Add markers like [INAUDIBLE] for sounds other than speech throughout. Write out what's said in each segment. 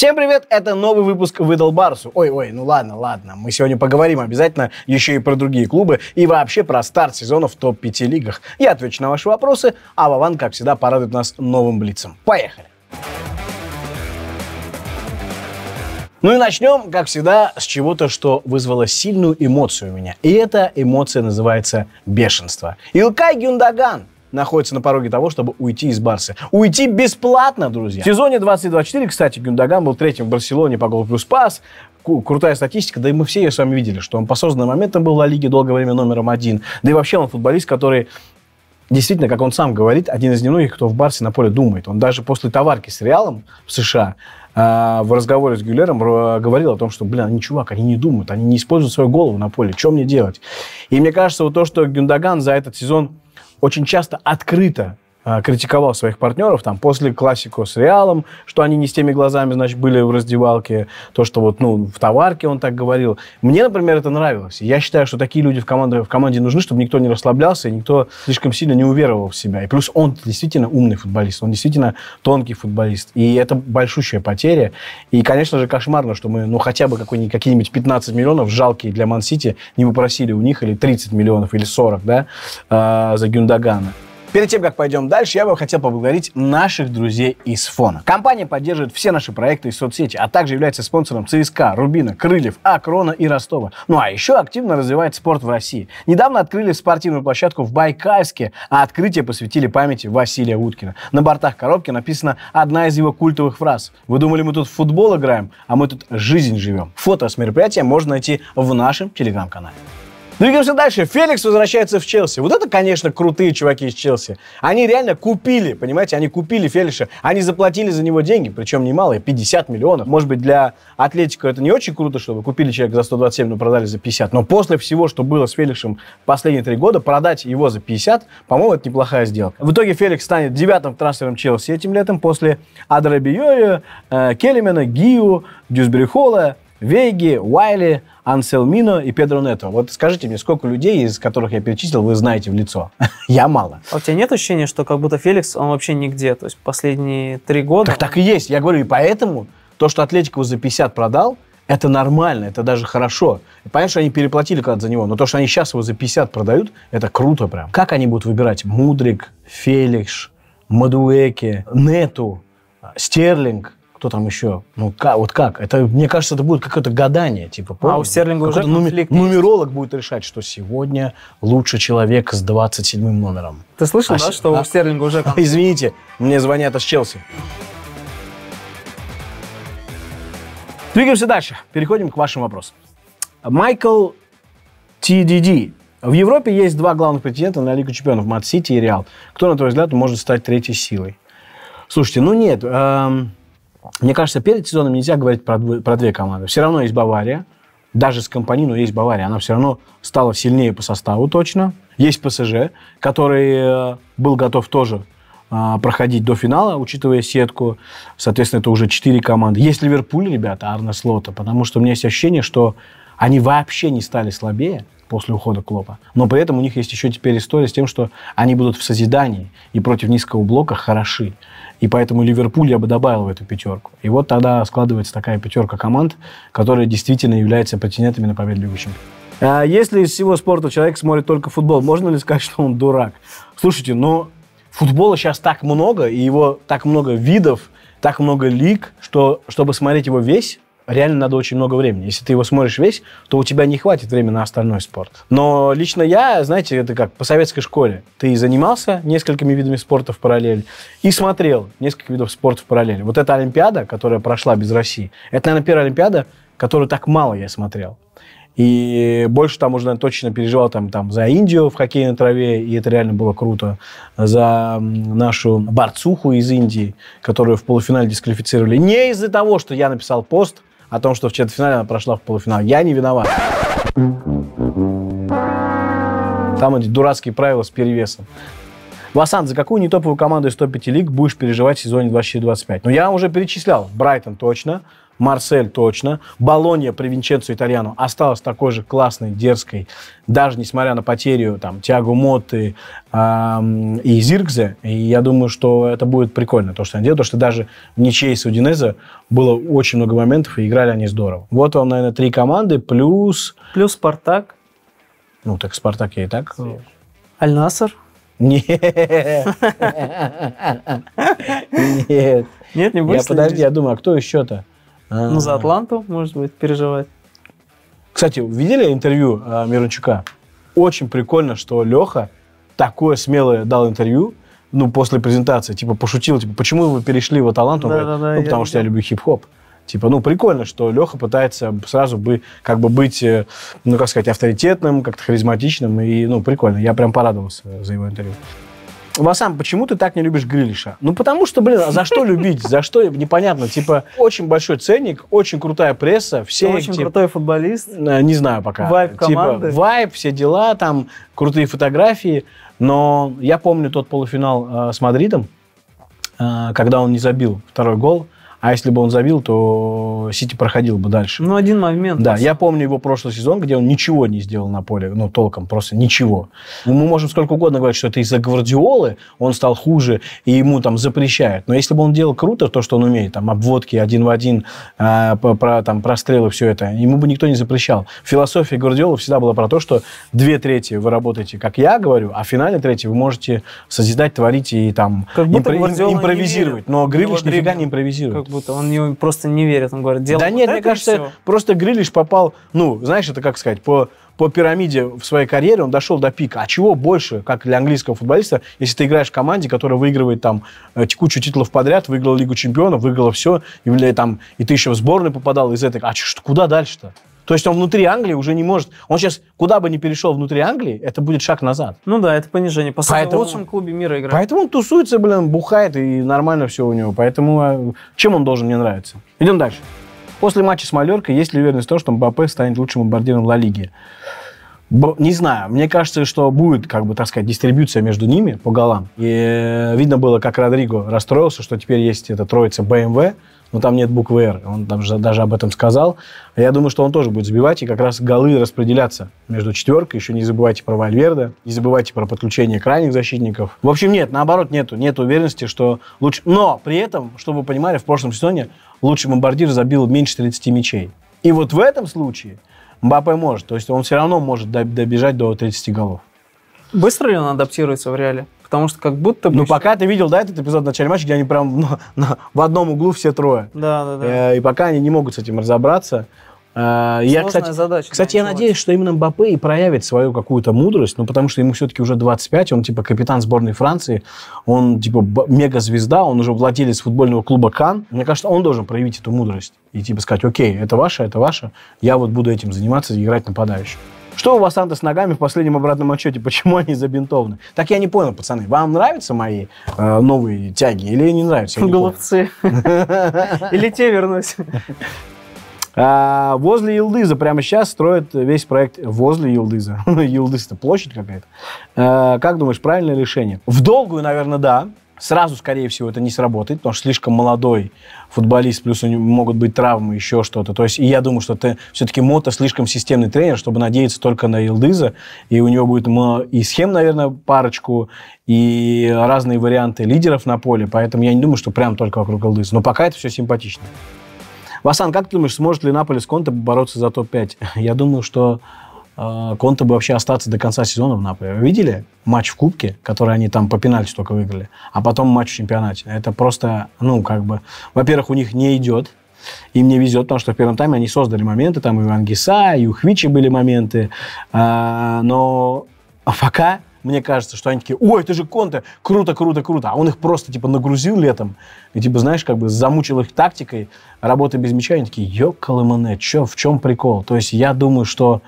Всем привет, это новый выпуск «Выдал Барсу». Ой-ой, ну ладно, ладно, мы сегодня поговорим обязательно еще и про другие клубы и вообще про старт сезона в топ-5 лигах. Я отвечу на ваши вопросы, а Вован, как всегда, порадует нас новым блицем. Поехали! Ну и начнем, как всегда, с чего-то, что вызвало сильную эмоцию у меня. И эта эмоция называется бешенство. Илкай Гюндаган находится на пороге того, чтобы уйти из Барса. Уйти бесплатно, друзья. В сезоне 2024, кстати, Гюндаган был третьим в Барселоне по голу плюс пас. Крутая статистика, да и мы все ее с вами видели, что он по созданным моментам был в Ла Лиге долгое время номером один. Да и вообще он футболист, который действительно, как он сам говорит, один из немногих, кто в Барсе на поле думает. Он даже после товарки с Реалом в США э, в разговоре с Гюлером говорил о том, что, блин, они, чувак, они не думают, они не используют свою голову на поле, что мне делать? И мне кажется, вот то, что Гюндаган за этот сезон очень часто открыто а, критиковал своих партнеров там после классику с Реалом, что они не с теми глазами, значит, были в раздевалке, то, что вот, ну, в товарке он так говорил. Мне, например, это нравилось. Я считаю, что такие люди в, команде в команде нужны, чтобы никто не расслаблялся и никто слишком сильно не уверовал в себя. И плюс он действительно умный футболист, он действительно тонкий футболист. И это большущая потеря. И, конечно же, кошмарно, что мы, ну, хотя бы какие-нибудь 15 миллионов, жалкие для ман не попросили у них или 30 миллионов, или 40, да, э, за Гюндагана. Перед тем, как пойдем дальше, я бы хотел поблагодарить наших друзей из фона. Компания поддерживает все наши проекты и соцсети, а также является спонсором ЦСКА, Рубина, Крыльев, Акрона и Ростова. Ну а еще активно развивает спорт в России. Недавно открыли спортивную площадку в Байкальске, а открытие посвятили памяти Василия Уткина. На бортах коробки написана одна из его культовых фраз. Вы думали, мы тут в футбол играем, а мы тут жизнь живем. Фото с мероприятия можно найти в нашем телеграм-канале. Ну, Двигаемся дальше. Феликс возвращается в Челси. Вот это, конечно, крутые чуваки из Челси. Они реально купили, понимаете, они купили Феликса. Они заплатили за него деньги, причем немалые, 50 миллионов. Может быть, для Атлетико это не очень круто, что вы купили человека за 127, но продали за 50. Но после всего, что было с Феликсом последние три года, продать его за 50, по-моему, это неплохая сделка. В итоге Феликс станет девятым трансфером Челси этим летом после Адра Биори, э, Келлимена, Гио, Дюсбери Холла, Вейги, Уайли, Анселмино и Педро Нето. Вот скажите мне, сколько людей, из которых я перечислил, вы знаете в лицо? [LAUGHS] я мало. А у тебя нет ощущения, что как будто Феликс, он вообще нигде? То есть последние три года... Так так и есть. Я говорю, и поэтому то, что Атлетику за 50 продал, это нормально, это даже хорошо. Понятно, что они переплатили когда-то за него, но то, что они сейчас его за 50 продают, это круто прям. Как они будут выбирать? Мудрик, Феликс, Мадуэки, Нету, Стерлинг – кто там еще? Ну, как, вот как? Это, мне кажется, это будет какое-то гадание, типа, А у Стерлинга уже нуми- Нумеролог будет решать, что сегодня лучше человек с 27 номером. Ты слышал, а, да, что а, у Стерлинга уже... [LAUGHS] Конфликт? Извините, мне звонят из Челси. Двигаемся дальше. Переходим к вашим вопросам. Майкл ТДД. В Европе есть два главных претендента на Лигу чемпионов. Мат-Сити и Реал. Кто, на твой взгляд, может стать третьей силой? Слушайте, ну нет. Эм, мне кажется, перед сезоном нельзя говорить про, про две команды. Все равно есть Бавария. Даже с Компанино есть Бавария. Она все равно стала сильнее по составу точно. Есть ПСЖ, который э, был готов тоже а, проходить до финала, учитывая сетку. Соответственно, это уже четыре команды. Есть Ливерпуль, ребята, Арна Слота, потому что у меня есть ощущение, что они вообще не стали слабее после ухода Клопа. Но при этом у них есть еще теперь история с тем, что они будут в созидании и против низкого блока хороши. И поэтому Ливерпуль я бы добавил в эту пятерку. И вот тогда складывается такая пятерка команд, которая действительно является претендентами на победу Лигу А если из всего спорта человек смотрит только футбол, можно ли сказать, что он дурак? Слушайте, ну, футбола сейчас так много, и его так много видов, так много лиг, что чтобы смотреть его весь, реально надо очень много времени. Если ты его смотришь весь, то у тебя не хватит времени на остальной спорт. Но лично я, знаете, это как по советской школе. Ты занимался несколькими видами спорта в параллель и смотрел несколько видов спорта в параллель. Вот эта Олимпиада, которая прошла без России, это, наверное, первая Олимпиада, которую так мало я смотрел. И больше там уже, наверное, точно переживал там, там, за Индию в хоккее на траве, и это реально было круто. За нашу борцуху из Индии, которую в полуфинале дисквалифицировали. Не из-за того, что я написал пост, о том, что в четвертьфинале она прошла в полуфинал. Я не виноват. Там эти дурацкие правила с перевесом. Васан, за какую не топовую команду из топ-5 лиг будешь переживать в сезоне 24-25? Ну, я уже перечислял. Брайтон точно. Марсель точно. Болонья при Винченцо Итальяну осталась такой же классной, дерзкой, даже несмотря на потерю там Тиаго Моты э, и Зиркзе. И я думаю, что это будет прикольно, то, что они делают, потому что даже в ничьей с Удинезе было очень много моментов, и играли они здорово. Вот вам, наверное, три команды, плюс... Плюс Спартак. Ну, так Спартак я и так... Аль-Насар. Нет. [LAUGHS] Нет. Нет, не будет. Я подожди, я думаю, а кто еще-то? А-а-а. Ну, за Атланту, может быть, переживать. Кстати, видели интервью э, Мирончука? Очень прикольно, что Леха такое смелое дал интервью, ну, после презентации, типа, пошутил, типа, почему вы перешли в Аталанту? Да, да, да, ну, потому я что я люблю хип-хоп. Типа, ну, прикольно, что Леха пытается сразу бы, как бы быть, э, ну, как сказать, авторитетным, как-то харизматичным, и, ну, прикольно. Я прям порадовался за его интервью. Васам, почему ты так не любишь Грилиша? Ну, потому что, блин, а за что любить? За что? Непонятно. Типа, очень большой ценник, очень крутая пресса. Все, очень типа, крутой футболист. Э, не знаю пока. Вайб типа, команды. Типа, вайп, все дела, там, крутые фотографии. Но я помню тот полуфинал э, с Мадридом, э, когда он не забил второй гол. А если бы он забил, то Сити проходил бы дальше. Ну, один момент. Да, я помню его прошлый сезон, где он ничего не сделал на поле, ну, толком, просто ничего. Ну, мы можем сколько угодно говорить, что это из-за Гвардиолы он стал хуже, и ему там запрещают. Но если бы он делал круто то, что он умеет, там, обводки один в один, э, про, там, прострелы, все это, ему бы никто не запрещал. Философия Гвардиолы всегда была про то, что две трети вы работаете, как я говорю, а в финале трети вы можете созидать, творить и там импро- импровизировать. Но Грилиш нифига не импровизирует будто он не, просто не верит. Он говорит, дело Да вот нет, это мне кажется, все. просто Грилиш попал, ну, знаешь, это как сказать, по, по пирамиде в своей карьере он дошел до пика. А чего больше, как для английского футболиста, если ты играешь в команде, которая выигрывает там текучую э, титулов подряд, выиграла Лигу чемпионов, выиграла все, и, там, и ты еще в сборную попадал из этой. А что, куда дальше-то? То есть он внутри Англии уже не может. Он сейчас куда бы ни перешел внутри Англии, это будет шаг назад. Ну да, это понижение. По самому в лучшем клубе мира играет. Поэтому он тусуется, блин, бухает, и нормально все у него. Поэтому э, чем он должен мне нравиться? Идем дальше. После матча с Малеркой есть ли уверенность в том, что Мбаппе станет лучшим бомбардиром Ла Лиги? Б не знаю. Мне кажется, что будет, как бы, так сказать, дистрибьюция между ними по голам. И э, видно было, как Родриго расстроился, что теперь есть эта троица БМВ, но там нет буквы «Р». Он там же даже об этом сказал. Я думаю, что он тоже будет забивать, и как раз голы распределятся между четверкой. Еще не забывайте про Вальверда, не забывайте про подключение крайних защитников. В общем, нет, наоборот, нету, нет уверенности, что лучше... Но при этом, чтобы вы понимали, в прошлом сезоне лучший бомбардир забил меньше 30 мячей. И вот в этом случае Мбаппе может. То есть он все равно может добежать до 30 голов. Быстро ли он адаптируется в реале? Потому что как будто бы... Ну, пока ты видел, да, этот эпизод в начале матча, где они прям [LAUGHS] на, на, в одном углу все трое. Да, да, да. Э, и пока они не могут с этим разобраться. Э, я, кстати, задача. Кстати, я надеюсь, что именно Мбаппе и проявит свою какую-то мудрость, ну, потому что ему все-таки уже 25, он, типа, капитан сборной Франции, он, типа, мега-звезда, он уже владелец футбольного клуба Кан. Мне кажется, он должен проявить эту мудрость и, типа, сказать, окей, это ваше, это ваше, я вот буду этим заниматься, играть нападающим. Что у вас Санта с ногами в последнем обратном отчете? Почему они забинтованы? Так я не понял, пацаны. Вам нравятся мои э, новые тяги или не нравятся? Не [LAUGHS] Или те вернусь. А, возле Елдыза прямо сейчас строят весь проект возле Елдыза. [LAUGHS] елдыз это площадь какая-то. А, как думаешь, правильное решение? В долгую, наверное, да. Сразу, скорее всего, это не сработает, потому что слишком молодой футболист, плюс у него могут быть травмы, еще что-то. То есть и я думаю, что ты все-таки Мото слишком системный тренер, чтобы надеяться только на Илдыза, и у него будет и схем, наверное, парочку, и разные варианты лидеров на поле, поэтому я не думаю, что прям только вокруг Илдыза. Но пока это все симпатично. Васан, как ты думаешь, сможет ли Наполе с Конте бороться за топ-5? [LAUGHS] Я думаю, что а, Конта бы вообще остаться до конца сезона в Наполе. Вы видели матч в Кубке, который они там по пенальти только выиграли, а потом матч в чемпионате? Это просто, ну, как бы... Во-первых, у них не идет, им не везет, потому что в первом тайме они создали моменты, там и у Ангиса, и у Хвичи были моменты, а, но а пока мне кажется, что они такие, ой, это же Конте, круто, круто, круто. А он их просто, типа, нагрузил летом. И, типа, знаешь, как бы замучил их тактикой работы без мяча. И они такие, ёкалэмэне, чё, в чем прикол? То есть я думаю, что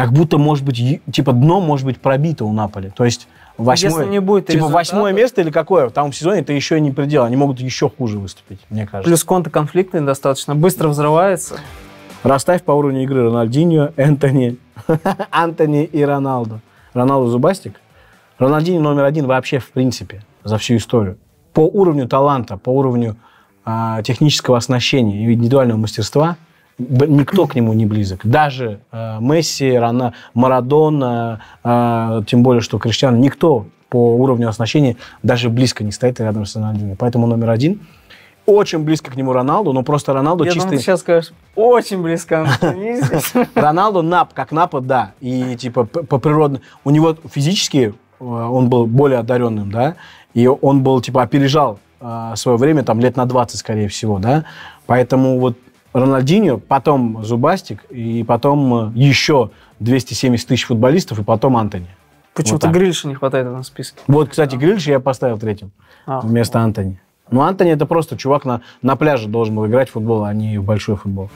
как будто, может быть, типа дно может быть пробито у Наполи. То есть восьмое, Если не будет типа восьмое место или какое, там в сезоне это еще не предел, они могут еще хуже выступить, мне кажется. Плюс конта конфликтный достаточно, быстро взрывается. Расставь по уровню игры Рональдиньо, Энтони, [LAUGHS] Антони и Роналду. Роналду зубастик. Рональдиньо номер один вообще в принципе за всю историю. По уровню таланта, по уровню э, технического оснащения и индивидуального мастерства – никто к нему не близок. Даже э, Месси, Рона, Марадона, э, тем более, что Криштиан, никто по уровню оснащения даже близко не стоит рядом с Рональдино. Поэтому номер один. Очень близко к нему Роналду, но просто Роналду Я чистый... Я ты сейчас скажешь, очень близко. [LAUGHS] Роналду нап, как напа, да. И типа по природе. У него физически э, он был более одаренным, да, и он был, типа, опережал э, свое время, там, лет на 20, скорее всего, да. Поэтому вот Рональдиньо, потом Зубастик, и потом э, еще 270 тысяч футболистов, и потом Антони. Почему-то вот Грильша не хватает на этом списке. Вот, кстати, Грильша я поставил третьим а, вместо вот. Антони. Ну, Антони это просто чувак на, на пляже должен был играть в футбол, а не в большой футбол.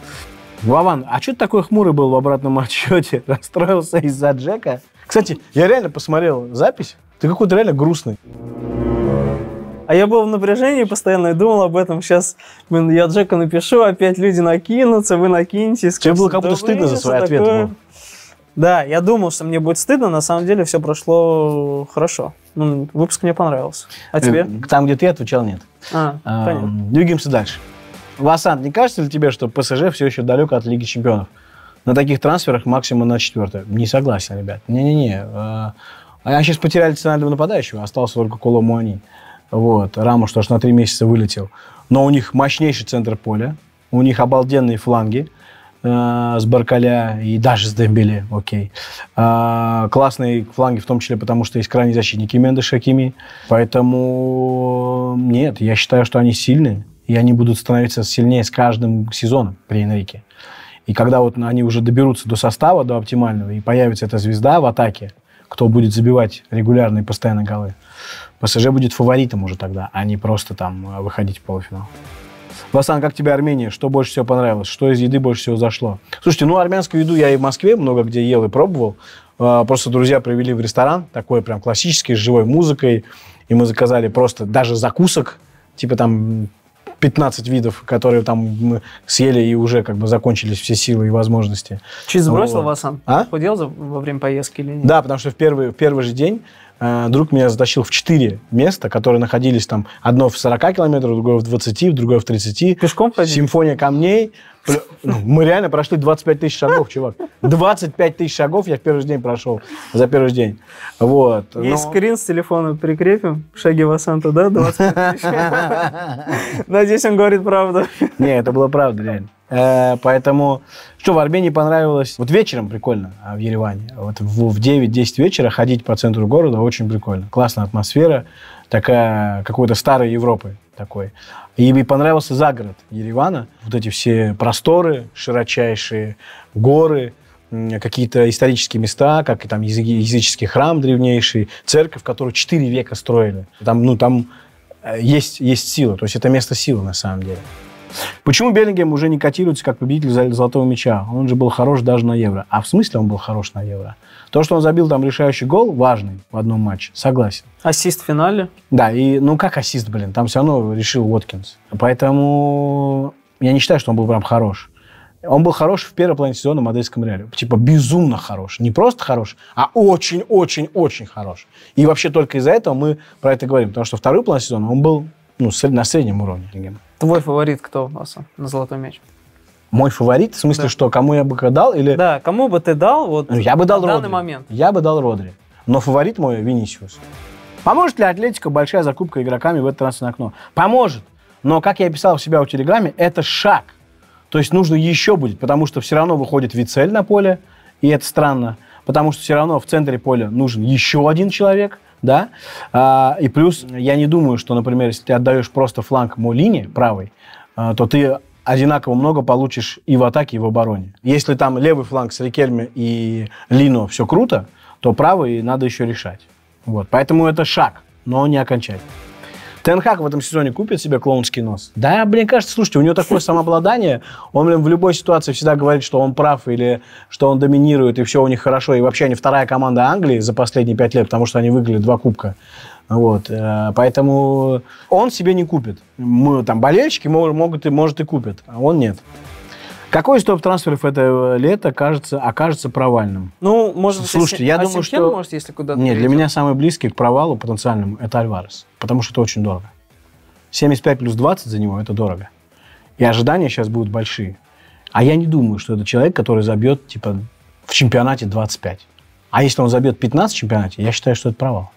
Вован, а что ты такой хмурый был в обратном отчете? [LAUGHS] Расстроился из-за Джека? Кстати, я реально посмотрел запись. Ты какой-то реально грустный. А я был в напряжении постоянно и думал об этом. Сейчас, блин, я Джека напишу, опять люди накинутся, вы накинетесь. Тебе было как будто стыдно за свой ответ? Такое... Да, я думал, что мне будет стыдно, на самом деле все прошло хорошо. Ну, выпуск мне понравился. А тебе? Э, там, где ты отвечал, нет. А, эм, понятно. Двигаемся дальше. Васант, не кажется ли тебе, что ПСЖ все еще далек от Лиги Чемпионов? На таких трансферах максимум на четвертое. Не согласен, ребят. Не-не-не. Э, а сейчас потеряли центрального нападающего, остался только Коло Муани. Вот. Рамуш тоже на три месяца вылетел. Но у них мощнейший центр поля. У них обалденные фланги э, с Баркаля и даже с Дембеле, окей. Э, классные фланги, в том числе потому, что есть крайний защитник и Мендеш Шакими. Поэтому э, нет, я считаю, что они сильны И они будут становиться сильнее с каждым сезоном при Энрике. И когда вот они уже доберутся до состава, до оптимального, и появится эта звезда в атаке, кто будет забивать регулярные, и постоянно голы, ПСЖ будет фаворитом уже тогда, а не просто там э, выходить в полуфинал. Васан, как тебе Армения? Что больше всего понравилось? Что из еды больше всего зашло? Слушайте, ну, армянскую еду я и в Москве много где ел и пробовал. Э, просто друзья привели в ресторан, такой прям классический, с живой музыкой. И мы заказали просто даже закусок, типа там 15 видов, которые там съели и уже как бы закончились все силы и возможности. Чуть сбросил вот. вас, Ан? А? Худел во время поездки или нет? Да, потому что в первый, в первый же день Э, друг меня затащил в четыре места, которые находились там одно в 40 километрах, другое в 20, другое в 30. Пешком пойдем. Симфония камней. Ну, мы реально прошли 25 тысяч шагов, чувак. 25 тысяч шагов я в первый день прошел. За первый день. Вот. Есть Но... скрин с телефона прикрепим. Шаги Васанта, да? 25 тысяч. [LAUGHS] Надеюсь, он говорит правду. Не, это было правда, реально. Э, поэтому, что в Армении понравилось, вот вечером прикольно а в Ереване, вот в, в 9-10 вечера ходить по центру города очень прикольно. Классная атмосфера, такая какой-то старой Европы такой. И мне понравился загород Еревана, вот эти все просторы широчайшие, горы, какие-то исторические места, как и там языческий храм древнейший, церковь, которую 4 века строили. Там, ну, там э, есть, есть сила, то есть это место силы на самом деле. Почему Беллингем уже не котируется как победитель золотого мяча? Он же был хорош даже на Евро. А в смысле он был хорош на Евро? То, что он забил там решающий гол, важный в одном матче, согласен. Ассист в финале? Да, и ну как ассист, блин, там все равно решил Уоткинс. Поэтому я не считаю, что он был прям хорош. Он был хорош в первой половине сезона в Мадридском Реале. Типа безумно хорош. Не просто хорош, а очень-очень-очень хорош. И вообще только из-за этого мы про это говорим. Потому что вторую половину сезона он был ну, на среднем уровне. Твой фаворит кто у нас на золотой мяч? Мой фаворит, в смысле, да. что кому я бы дал или? Да, кому бы ты дал вот? Ну, я бы дал на Родри. данный момент. Я бы дал Родри, но фаворит мой Винисиус. Поможет ли Атлетика большая закупка игроками в это трансферное окно? Поможет. Но, как я писал в себя в Телеграме, это шаг. То есть нужно еще будет, потому что все равно выходит Вицель на поле, и это странно, потому что все равно в центре поля нужен еще один человек, да. А, и плюс, я не думаю, что, например, если ты отдаешь просто фланг Молине правый, а, то ты одинаково много получишь и в атаке, и в обороне. Если там левый фланг с Рикельме и Лино все круто, то правый надо еще решать. Вот. Поэтому это шаг, но не окончательный. Тенхак в этом сезоне купит себе клоунский нос? Да, мне кажется, слушайте, у него такое самообладание, он, блин, в любой ситуации всегда говорит, что он прав или что он доминирует, и все у них хорошо, и вообще они вторая команда Англии за последние пять лет, потому что они выиграли два кубка. Вот, э, поэтому он себе не купит. Мы там болельщики могут, могут и может и купят, а он нет. Какой из топ-трансферов это э, лето кажется, окажется провальным? Ну, может Слушайте, я думаю, что... может, если куда-то... Нет, для меня самый близкий к провалу потенциальному – это Альварес. Потому что это очень дорого. 75 плюс 20 за него – это дорого. И ожидания сейчас будут большие. А я не думаю, что это человек, который забьет, типа, в чемпионате 25. А если он забьет 15 в чемпионате, я считаю, что это провал.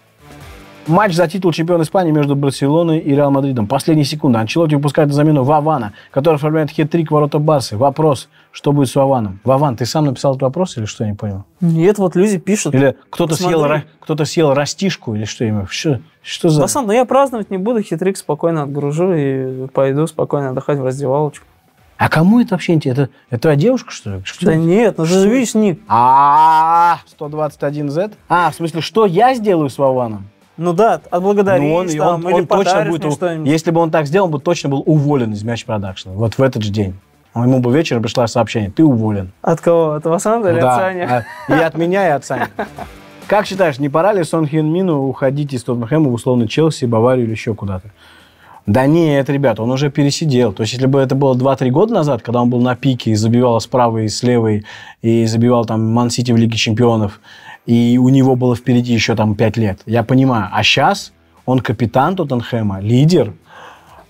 Матч за титул чемпиона Испании между Барселоной и Реал Мадридом. Последняя секунда. Анчелоти выпускает на замену Вавана, который оформляет хет ворота Барсы. Вопрос, что будет с Ваваном? Ваван, ты сам написал этот вопрос или что, я не понял? Нет, вот люди пишут. Или кто-то съел, кто съел растишку или что именно? Что, что за... Да, сам, ну я праздновать не буду, хитрик спокойно отгружу и пойду спокойно отдыхать в раздевалочку. А кому это вообще интересно? Это, это твоя девушка, что ли? Что да это? нет, ну же видишь ник. А, -а, -а 121Z? А, в смысле, что я сделаю с Вованом? Ну да, отблагодаришь ну, он, там, он, или он точно будет, что-нибудь. Если бы он так сделал, он бы точно был уволен из Мяч продакшна. Вот в этот же день. Ему бы вечером пришло сообщение, ты уволен. От кого? От Васана или да. от Саня? А, и от меня, и от Сани. [LAUGHS] Как считаешь, не пора ли Сон Хин Мину уходить из Тоттенхэма в условно Челси, Баварию или еще куда-то? Да нет, ребята, он уже пересидел. То есть, если бы это было 2-3 года назад, когда он был на пике и забивал справа и с левой, и забивал там Ман-Сити в Лиге Чемпионов, и у него было впереди еще там 5 лет. Я понимаю. А сейчас он капитан Тоттенхэма, лидер,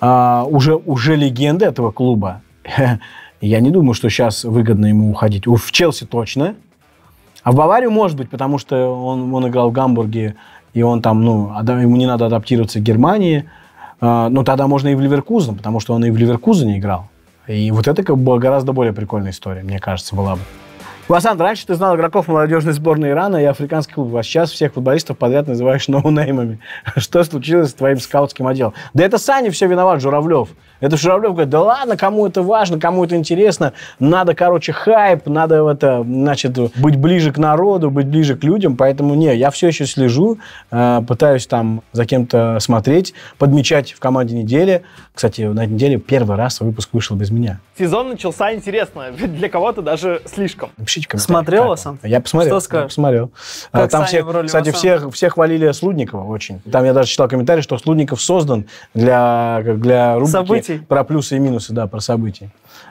а, уже, уже легенда этого клуба. [LAUGHS] Я не думаю, что сейчас выгодно ему уходить. В Челси точно. А в Баварию может быть, потому что он, он играл в Гамбурге, и он там, ну, ему не надо адаптироваться к Германии. А, но ну, тогда можно и в Ливеркузен, потому что он и в Ливеркузене играл. И вот это как бы гораздо более прикольная история, мне кажется, была бы. Васан, раньше ты знал игроков молодежной сборной Ирана и африканских клубов, а сейчас всех футболистов подряд называешь ноунеймами. [LAUGHS] Что случилось с твоим скаутским отделом? Да это Саня все виноват, Журавлев. Это Журавлев говорит, да ладно, кому это важно, кому это интересно, надо, короче, хайп, надо это, значит, быть ближе к народу, быть ближе к людям, поэтому не, я все еще слежу, э, пытаюсь там за кем-то смотреть, подмечать в команде недели. Кстати, на неделе первый раз выпуск вышел без меня. Сезон начался интересно, [LAUGHS] для кого-то даже слишком. Вообще напишите комментарий. Смотрел, Асан? Я посмотрел. Что скажешь? посмотрел. Как а, там все, кстати, все, все хвалили Слудникова очень. Там я даже читал комментарий, что Слудников создан для, для рубрики событий. про плюсы и минусы, да, про события.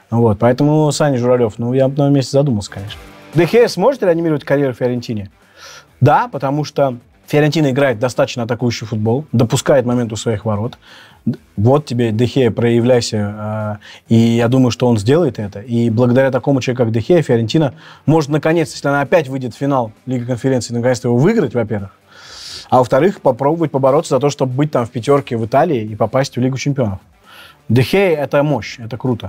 Вот, поэтому Саня Журавлев. ну, я на месте задумался, конечно. Дехея сможет реанимировать карьеру в Фиорентине? Да, потому что Фиорентина играет достаточно атакующий футбол, допускает момент у своих ворот. Вот тебе Дехея, проявляйся. А, и я думаю, что он сделает это. И благодаря такому человеку, как Дехея, Фиорентина может, наконец, если она опять выйдет в финал Лиги конференции, наконец-то его выиграть, во-первых. А во-вторых, попробовать побороться за то, чтобы быть там в пятерке в Италии и попасть в Лигу чемпионов. Дехея – это мощь, это круто.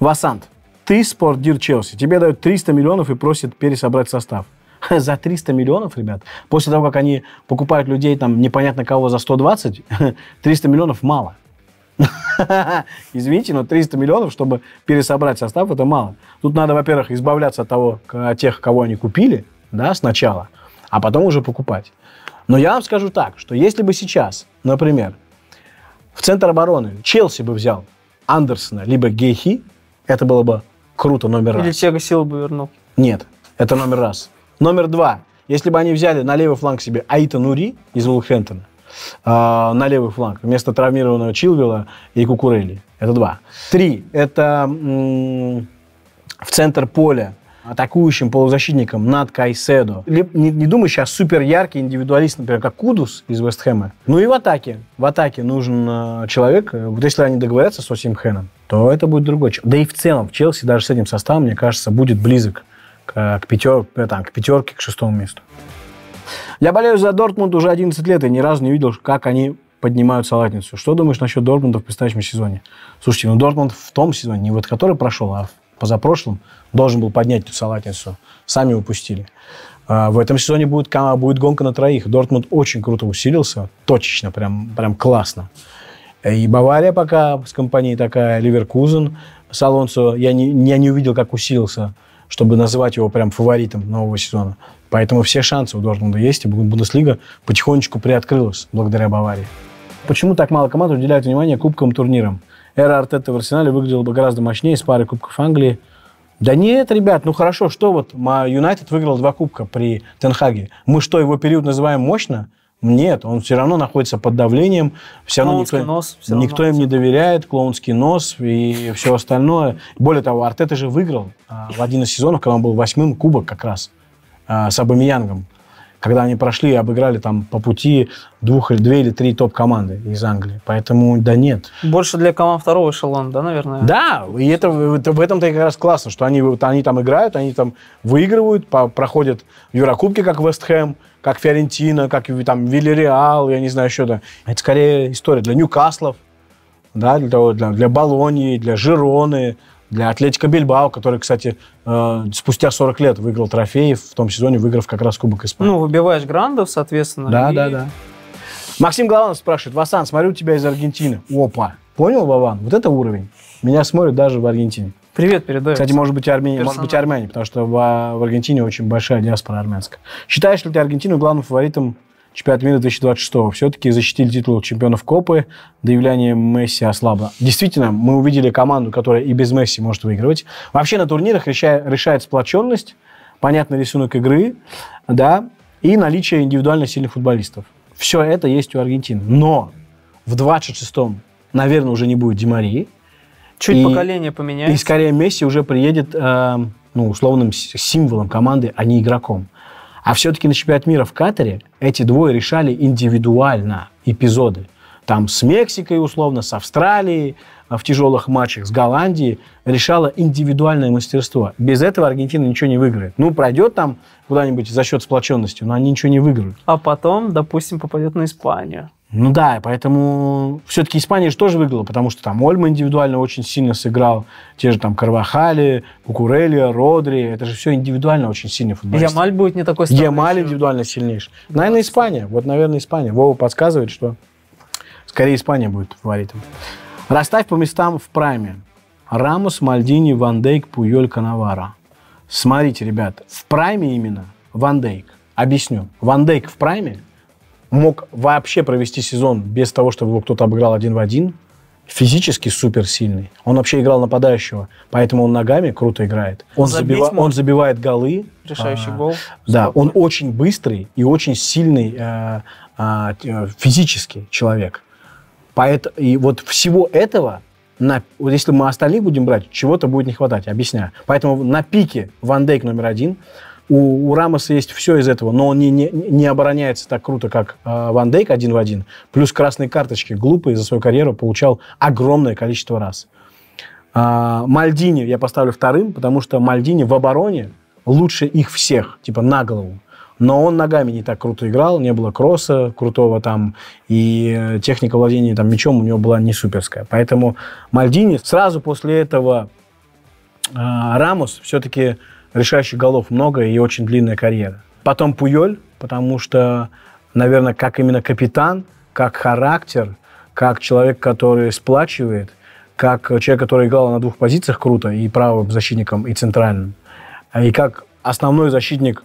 Васант – ты спортдир Челси, тебе дают 300 миллионов и просят пересобрать состав. [LAUGHS] За 300 миллионов, ребят, после того, как они покупают людей, там, непонятно кого, за 120, 300 [LAUGHS] миллионов мало. [LAUGHS] Извините, но 300 миллионов, чтобы пересобрать состав, это мало. Тут надо, во-первых, избавляться от того, от тех, кого они купили, да, сначала, а потом уже покупать. Но я вам скажу так, что если бы сейчас, например, в центр обороны Челси бы взял Андерсона либо Гейхи, это было бы Круто, номер Или раз. Или Чего сил бы вернул. Нет, это номер раз. Номер два. Если бы они взяли на левый фланг себе Аита Нури из Вулхэмптона, э, а, на левый фланг, вместо травмированного Чилвела и Кукурели. Это два. Три. Это м- в центр поля атакующим полузащитником над Кайседо. Не, не думай сейчас супер яркий индивидуалист, например, как Кудус из Вестхэма. Ну и в атаке. В атаке нужен а, человек. Вот если они договорятся с Осим Хэном, то это будет другой Да и в целом в Челси даже с этим составом, мне кажется, будет близок к, к, пятер, э, там, к пятерке, к шестому месту. Я болею за Дортмунд уже 11 лет и ни разу не видел, как они поднимают салатницу. Что думаешь насчет Дортмунда в предстоящем сезоне? Слушайте, ну Дортмунд в том сезоне, не вот который прошел, а позапрошлом, должен был поднять эту салатницу. Сами упустили. А, в этом сезоне будет, будет гонка на троих. Дортмунд очень круто усилился, точечно, прям, прям классно. Э, и Бавария пока с компанией такая, Ливеркузен с Алонсо. Я не, я не увидел, как усилился, чтобы называть его прям фаворитом нового сезона. Поэтому все шансы у Дортмунда есть, и Бундеслига потихонечку приоткрылась благодаря Баварии. Почему так мало команд уделяют внимание кубкам турнирам? Эра Артета в Арсенале выглядела бы гораздо мощнее с парой кубков Англии. Да нет, ребят, ну хорошо, что вот Юнайтед выиграл два кубка при Тенхаге. Мы что, его период называем мощно? Нет, он все равно находится под давлением, все клоунский равно никто, нос, все никто равно. им не доверяет, клоунский нос и все остальное. Более того, Артета же выиграл а, в один из сезонов, когда он был восьмым, кубок как раз а, с Абамиянгом когда они прошли и обыграли там по пути двух или две или три топ-команды из Англии. Поэтому да нет. Больше для команд второго эшелона, да, наверное? Да, и это, это в этом-то как раз классно, что они, вот, они там играют, они там выигрывают, по, проходят Еврокубки, как Вест Хэм, как Фиорентина, как там Вильяреал, я не знаю, что то Это скорее история для Ньюкаслов, да, для, для, для Болонии, для Жироны, для Атлетика Бильбао, который, кстати, э, спустя 40 лет выиграл трофей, в том сезоне выиграв как раз Кубок Испании. Ну, выбиваешь грандов, соответственно. Да, и... да, да. Максим Голованов спрашивает, Васан, смотрю тебя из Аргентины. Опа, понял, Вован? Вот это уровень. Меня смотрят даже в Аргентине. Привет передаю. Кстати, может быть, и Персонал. может быть, армяне, потому что в, в Аргентине очень большая диаспора армянская. Считаешь ли ты Аргентину главным фаворитом чемпионата мира 2026 все-таки защитили титул чемпионов Копы до явления Месси ослабло. Действительно, мы увидели команду, которая и без Месси может выигрывать. Вообще на турнирах решает, решает сплоченность, понятный рисунок игры, да, и наличие индивидуально сильных футболистов. Все это есть у Аргентины. Но в 26-м, наверное, уже не будет Димарии. Чуть и, поколение поменяется. И скорее Месси уже приедет, э, ну, условным символом команды, а не игроком. А все-таки на чемпионат мира в Катаре эти двое решали индивидуально эпизоды. Там с Мексикой, условно, с Австралией, а, в тяжелых матчах с Голландией решало индивидуальное мастерство. Без этого Аргентина ничего не выиграет. Ну, пройдет там куда-нибудь за счет сплоченности, но они ничего не выиграют. А потом, допустим, попадет на Испанию. Ну да, поэтому все-таки Испания же тоже выиграла, потому что там Ольма индивидуально очень сильно сыграл, те же там Карвахали, Кукурелия, Родри, это же все индивидуально очень сильный футболист. Ямаль будет не такой сильный. Ямаль еще. индивидуально сильнейший. Наверное, Испания. Вот, наверное, Испания. Вова подсказывает, что скорее Испания будет фаворитом. Расставь по местам в прайме. Рамос, Мальдини, Ван Дейк, Пуйоль, Канавара. Смотрите, ребят, в прайме именно Ван Дейк. Объясню. Ван Дейк в прайме – мог вообще провести сезон без того, чтобы его кто-то обыграл один в один, физически суперсильный. Он вообще играл нападающего, поэтому он ногами круто играет. Он, забива... он забивает голы. Решающий а, гол. Да, Сколько? он очень быстрый и очень сильный э, а, а, э, физически человек. Поэтому, и вот всего этого, на, вот если мы остальных будем брать, чего-то будет не хватать, объясняю. Поэтому на пике Ван Дейк номер один, у, у Рамоса есть все из этого, но он не, не, не обороняется так круто, как э, Ван Дейк один в один. Плюс красные карточки Глупый за свою карьеру получал огромное количество раз. Э, Мальдини я поставлю вторым, потому что Мальдини в обороне лучше их всех, типа на голову. Но он ногами не так круто играл, не было кросса крутого там, и э, техника владения там, мячом у него была не суперская. Поэтому Мальдини сразу после этого э, Рамос все-таки решающих голов много и очень длинная карьера. Потом Пуёль, потому что, наверное, как именно капитан, как характер, как человек, который сплачивает, как человек, который играл на двух позициях круто, и правым защитником, и центральным, и как основной защитник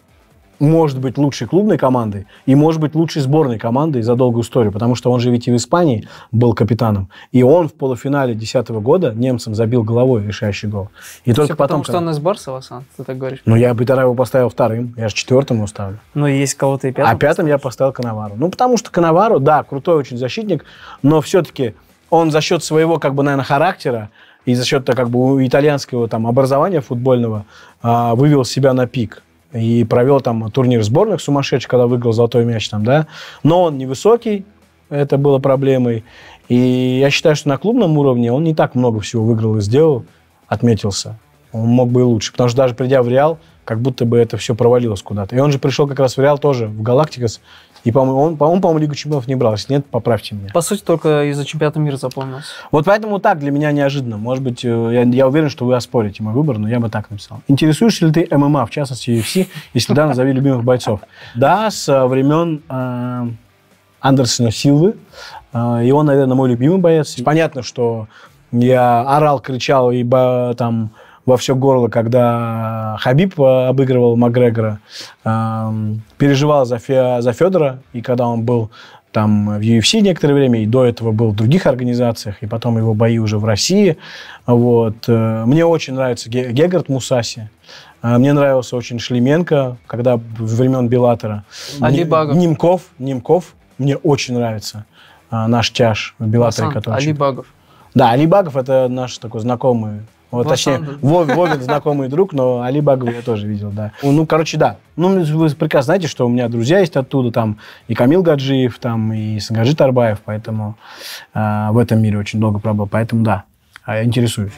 может быть лучшей клубной командой и может быть лучшей сборной командой за долгую историю, потому что он же ведь и в Испании был капитаном. И он в полуфинале 2010 года немцам забил головой решающий гол. И Все только потом... потому, что он из Барса, ты так говоришь. Ну, я бы тогда его поставил вторым, я же четвертым его ставлю. Ну, есть кого-то и пятым. А пятым я поставил Коновару. Ну, потому что Коновару, да, крутой очень защитник, но все-таки он за счет своего, как бы, наверное, характера, и за счет как бы итальянского там образования футбольного а, вывел себя на пик и провел там турнир сборных сумасшедший, когда выиграл золотой мяч там, да. Но он невысокий, это было проблемой. И я считаю, что на клубном уровне он не так много всего выиграл и сделал, отметился. Он мог бы и лучше, потому что даже придя в Реал, как будто бы это все провалилось куда-то. И он же пришел как раз в Реал тоже, в Галактикас, и, по-моему, он, по-моему, по Лигу чемпионов не брал. Если нет, поправьте меня. По сути, только из-за чемпионата мира запомнился. Вот поэтому так для меня неожиданно. Может быть, э, я, я уверен, что вы оспорите мой выбор, но я бы так написал. Интересуешься ли ты ММА, в частности, UFC? Если да, назови любимых бойцов. Да, со времен э, Андерсона Силвы. Э, и он, наверное, мой любимый боец. Понятно, что я орал, кричал и там во все горло, когда Хабиб э, обыгрывал Макгрегора, эм, переживал за, Фе, за Федора, и когда он был там в UFC некоторое время, и до этого был в других организациях, и потом его бои уже в России. Вот. Э, мне очень нравится Гегард Мусаси. Э, мне нравился очень Шлеменко, когда времен Белатора. Али Багов. Немков, Немков мне очень нравится. Наш тяж в Белаторе, который... Али Багов. Да, Али Багов это наш такой знакомый вот, точнее, Вов, Вовин знакомый друг, но Али Багова я тоже видел, да. Ну, ну короче, да. Ну, вы прекрасно знаете, что у меня друзья есть оттуда, там и Камил Гаджиев, там и Сангажи Тарбаев, поэтому э, в этом мире очень долго пробовал, Поэтому, да, а, интересуюсь.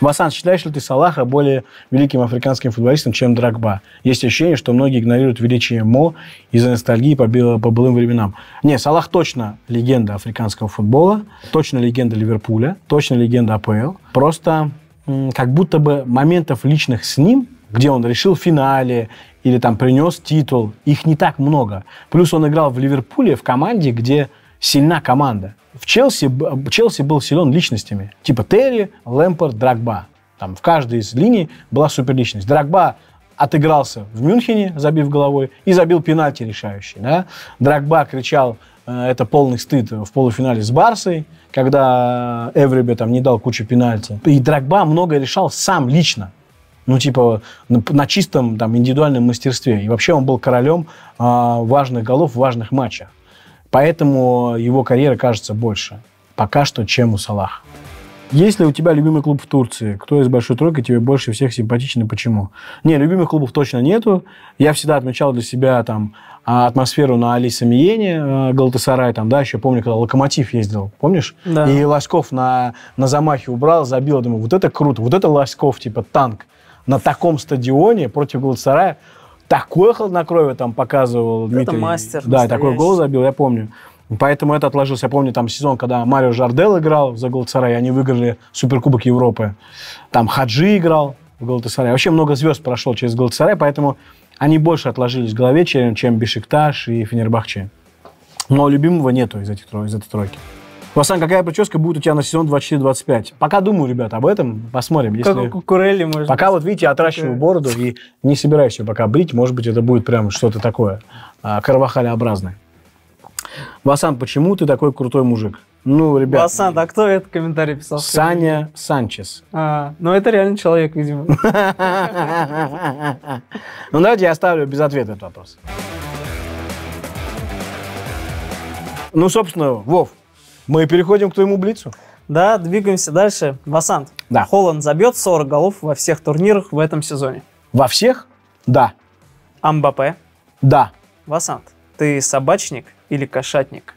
Васан, считаешь ли ты Салаха более великим африканским футболистом, чем Драгба? Есть ощущение, что многие игнорируют величие Мо из-за ностальгии по, бил, по былым временам. Не, Салах точно легенда африканского футбола, точно легенда Ливерпуля, точно легенда АПЛ. Просто как будто бы моментов личных с ним, где он решил в финале или там принес титул, их не так много. Плюс он играл в Ливерпуле, в команде, где сильна команда. В Челси, Челси был силен личностями. Типа Терри, Лэмпорт, Драгба. Там в каждой из линий была суперличность. Драгба отыгрался в Мюнхене, забив головой, и забил пенальти решающий. Да? Драгба кричал Э, это полный стыд в полуфинале с Барсой, когда Эвребе там не дал кучу пенальти. И Драгба много решал сам лично. Ну, типа, на, на чистом там, индивидуальном мастерстве. И вообще он был королем э, важных голов в важных матчах. Поэтому его карьера кажется больше пока что, чем у Салаха. Есть ли у тебя любимый клуб в Турции? Кто из большой тройки тебе больше всех симпатичен и почему? Не, любимых клубов точно нету. Я всегда отмечал для себя там а атмосферу на Алиса Миене, э, Галатасарай, там, да, еще помню, когда Локомотив ездил, помнишь? Да. И Лоськов на, на замахе убрал, забил, думаю, вот это круто, вот это Лоськов типа танк на таком стадионе против Галатасарая, такое хладнокровие там показывал это Дмитрий. Это мастер. Да, такой гол забил, я помню. Поэтому это отложилось. Я помню там сезон, когда Марио Жардел играл за Галатасарай, они выиграли Суперкубок Европы. Там Хаджи играл в Галатасарай. Вообще много звезд прошло через Галатасарай, поэтому они больше отложились в голове, чем, чем Бешикташ и Фенербахче. Но любимого нету из, этих, из этой тройки. Васан, какая прическа будет у тебя на сезон 24-25? Пока думаю, ребята, об этом. Посмотрим. Если... Как у Курели, может Пока быть. вот, видите, отращиваю бороду и не собираюсь ее пока брить. Может быть, это будет прям что-то такое а, карвахалеобразное. Васан, почему ты такой крутой мужик? Ну, ребят... Бассан, а кто этот комментарий писал? Саня Санчес. А, ну, это реально человек, видимо. [LAUGHS] Ну, давайте я оставлю без ответа этот вопрос. Ну, собственно, Вов, мы переходим к твоему блицу. Да, двигаемся дальше. Басант, да. Холланд забьет 40 голов во всех турнирах в этом сезоне. Во всех? Да. Амбапе? Да. Васант, ты собачник или кошатник?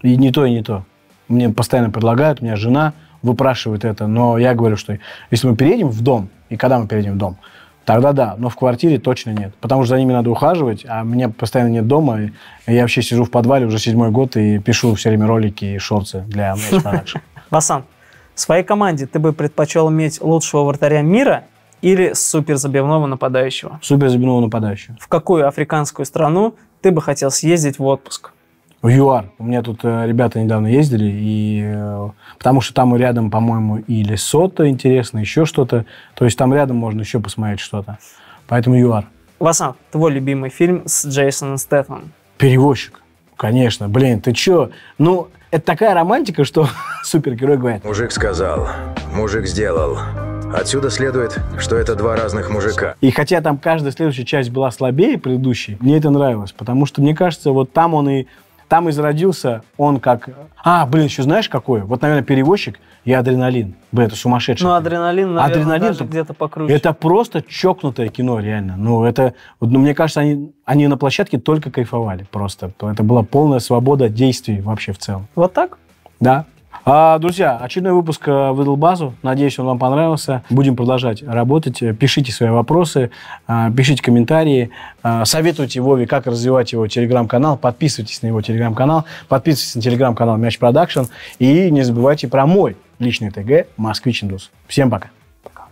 И не то, и не то. Мне постоянно предлагают, у меня жена выпрашивает это, но я говорю, что если мы переедем в дом, и когда мы переедем в дом, тогда да, но в квартире точно нет, потому что за ними надо ухаживать, а меня постоянно нет дома, и я вообще сижу в подвале уже седьмой год и пишу все время ролики и шорты для [LAUGHS] Match Васан, в своей команде ты бы предпочел иметь лучшего вратаря мира или суперзабивного нападающего? Суперзабивного нападающего. В какую африканскую страну ты бы хотел съездить в отпуск? в ЮАР. У меня тут э, ребята недавно ездили, и, э, потому что там рядом, по-моему, и Лесото интересно, еще что-то. То есть там рядом можно еще посмотреть что-то. Поэтому ЮАР. Васап, твой любимый фильм с Джейсоном Стэтхом? «Перевозчик». Конечно, блин, ты че? Ну, это такая романтика, что [LAUGHS] супергерой говорит. Мужик сказал, мужик сделал. Отсюда следует, что это два разных мужика. И хотя там каждая следующая часть была слабее предыдущей, мне это нравилось, потому что, мне кажется, вот там он и там и зародился он как... А, блин, еще знаешь какой? Вот, наверное, перевозчик и адреналин. Блин, это сумасшедший. Ну, адреналин, наверное, адреналин даже это, где-то покруче. Это просто чокнутое кино, реально. Ну, это... Ну, мне кажется, они, они на площадке только кайфовали просто. Это была полная свобода действий вообще в целом. Вот так? Да. А, друзья, очередной выпуск э, выдал базу. Надеюсь, он вам понравился. Будем продолжать работать. Э, пишите свои вопросы, э, пишите комментарии, советуйте Вове, как развивать его телеграм-канал, подписывайтесь на его телеграм-канал, подписывайтесь на телеграм-канал Мяч Продакшн и не забывайте про мой личный ТГ Москвич Индус. Всем пока. Пока.